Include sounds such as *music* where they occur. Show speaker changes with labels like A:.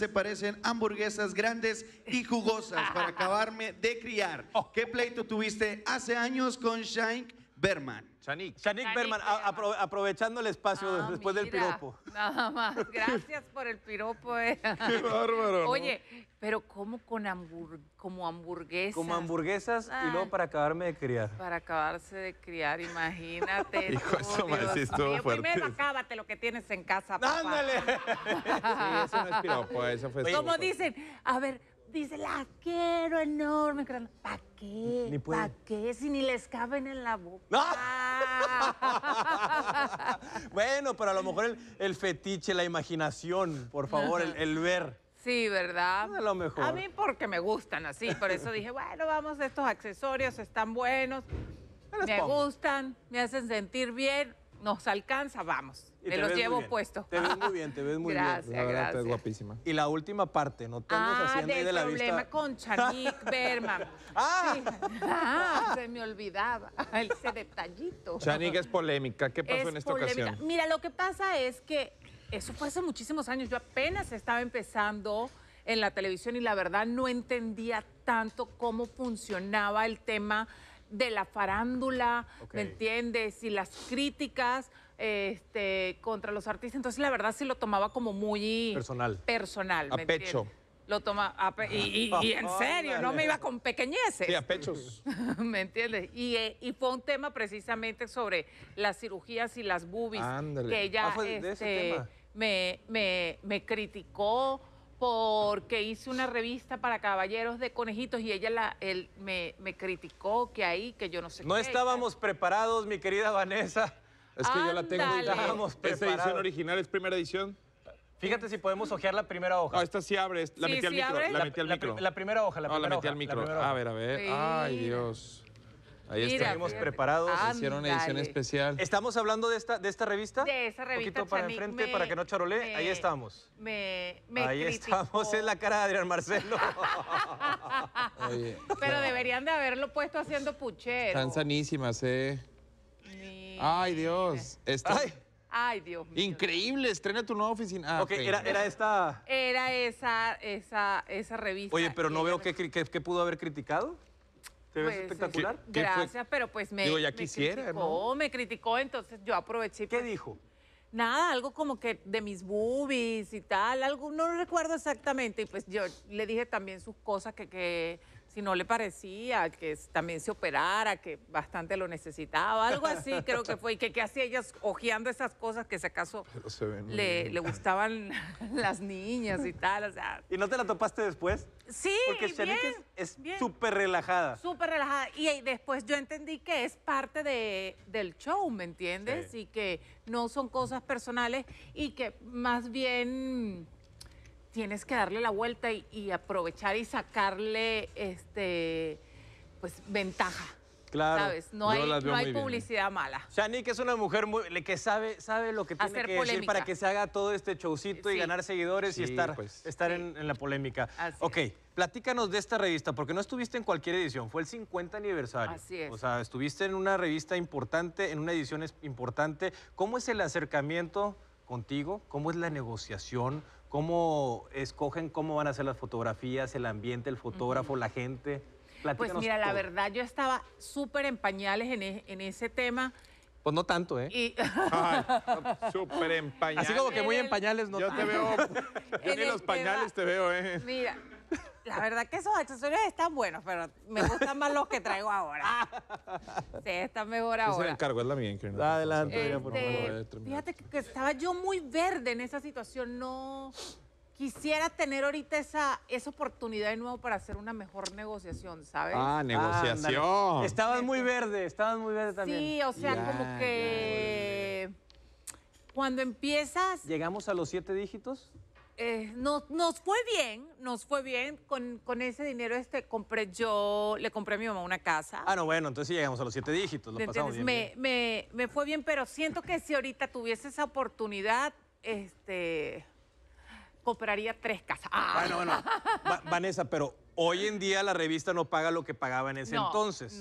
A: se parecen hamburguesas grandes y jugosas para *laughs* acabarme de criar. ¿Qué pleito tuviste hace años con Shank Berman. Chanik. Chanik Berman, aprovechando el espacio ah, después del piropo.
B: Nada más, *laughs* gracias por el piropo. Eh. *laughs* Qué bárbaro. Oye, pero ¿cómo con hamburguesas? Como hamburguesas y luego ah.
A: para acabarme de criar.
B: Para acabarse de criar, imagínate. *laughs* Hijo, eso me Primero acábate lo que tienes en casa, papá. ¡Ándale! sí, eso no es piropo, eso fue... Como dicen, a ver dice, la quiero enorme. ¿Para qué? ¿Para qué? Si ni les caben en la boca.
A: *laughs* bueno, pero a lo mejor el, fetiche, la imaginación, por favor, el, ver.
B: Sí, ¿verdad? A lo mejor. A mí porque me gustan así, por eso dije, bueno, vamos, estos accesorios están buenos, me gustan, me hacen sentir bien, nos alcanza, vamos. te me los llevo puesto. Te ves muy
A: bien, te ves muy bien. Gracias, gracias. guapísima. Y la última parte, no ah, haciendo de la problema
B: con Chanik *laughs* Berman. Ah. ah. se me olvidaba *laughs* ese detallito. Chanik es
A: polémica. ¿Qué pasó en esta polémica. ocasión?
B: Mira, lo que pasa es que eso fue hace muchísimos años. Yo apenas estaba empezando en la televisión y la verdad no entendía tanto cómo funcionaba el tema de la farándula, ¿me entiendes? Y las críticas este, contra los artistas. Entonces, la verdad, sí lo tomaba como muy... Personal. Personal, A pecho. Lo toma y, en *laughs* serio, no me iba con pequeñeces. Sí, a pechos. *laughs* ¿Me entiendes? Eh, y, fue un tema precisamente sobre las cirugías y las boobies. Que ella ah, este, Me, me, me criticó porque hice una revista para caballeros de conejitos y ella él me, criticó que ahí, que yo no sé no No estábamos
A: preparados, mi querida Vanessa.
B: Es que yo la tengo. No edición
A: original es primera edición? Fíjate si podemos hojear la primera hoja. Ah, esta sí abre. La metí al micro. La, metí al micro. La, primera hoja, la ah, la metí al micro. A ver, a ver. Ay, Dios. Ahí estuvimos preparados, hicieron edición especial. Estamos hablando de esta, de
B: esta revista. De esa revista, poquito para enfrente, para que no charole. Ahí estamos. Me, me Ahí estamos,
A: en la cara de Adrián Marcelo. *laughs*
B: Pero deberían de haberlo puesto haciendo puchero. están
A: sanísimas, ¿eh? Ay, Dios. Está Ay, Dios increíble. Estrena tu nueva oficina. Ah, ok, era, esta.
B: Era esa, esa, esa revista. Oye, pero
A: no veo qué pudo haber criticado. Te ves pues, espectacular. gracias, pero
B: pues me, Digo, ya quisiera, criticó, ¿no? me criticó, entonces yo aproveché. ¿Qué pues dijo? Nada, algo como que de mis boobies y tal, algo, no lo recuerdo exactamente. Y pues yo le dije también sus cosas que, que si no le parecía, que también se operara, que bastante lo necesitaba, algo así creo que fue. Y que qué hacía ellas ojeando esas cosas que si acaso le, le, gustaban *laughs* las niñas y tal. O sea.
A: ¿Y no te la topaste después? Sí, Porque Chanique es súper relajada.
B: Súper relajada. Y, después yo entendí que es parte de, del show, ¿me entiendes? Y que no son cosas personales y que más bien tienes que darle la vuelta y, aprovechar y sacarle este pues ventaja.
A: Claro. ¿Sabes? No hay, no hay publicidad mala. Shani, que es una mujer muy, que sabe, sabe lo que tiene que decir para que se haga todo este showcito y ganar seguidores y estar, pues. estar en, la polémica. ok, platícanos de esta revista, porque no estuviste en cualquier edición, fue el 50 aniversario. Así es. O sea, estuviste en una revista importante, en una edición importante. ¿Cómo es el acercamiento contigo? ¿Cómo es la negociación? ¿Cómo escogen cómo van a ser las fotografías, el ambiente, el fotógrafo, la gente? pues mira, la verdad,
B: yo estaba súper en pañales en, e, en ese tema.
A: Pues no tanto, ¿eh?
B: *laughs*
A: Súper en pañales. Así como que muy en pañales no Yo te veo, yo ni los pañales te veo, ¿eh?
B: Mira, la verdad que esos accesorios están buenos, pero me gustan más los que traigo ahora. *laughs* Sí, están mejor ahora. Se
A: encargo, es la mía, Adelante, por favor. Este, fíjate
B: que, estaba yo muy verde en esa situación, no quisiera tener ahorita esa, esa oportunidad de nuevo para hacer una mejor negociación, ¿sabes? Ah, negociación.
A: estabas muy verde, estabas muy verde también. Sí, o sea, como
B: que cuando empiezas... ¿Llegamos a los
A: siete dígitos?
B: eh, nos, fue bien, nos fue bien. Con, ese dinero este compré yo, le compré a mi mamá una casa. Ah, no,
A: bueno, entonces llegamos a los siete dígitos, lo pasamos bien, me,
B: Me, me, fue bien, pero siento que si ahorita tuviese esa oportunidad, este compraría tres casas. ¡Ah! Bueno,
A: bueno. Vanessa, pero hoy en día la revista no paga lo que pagaba en ese entonces.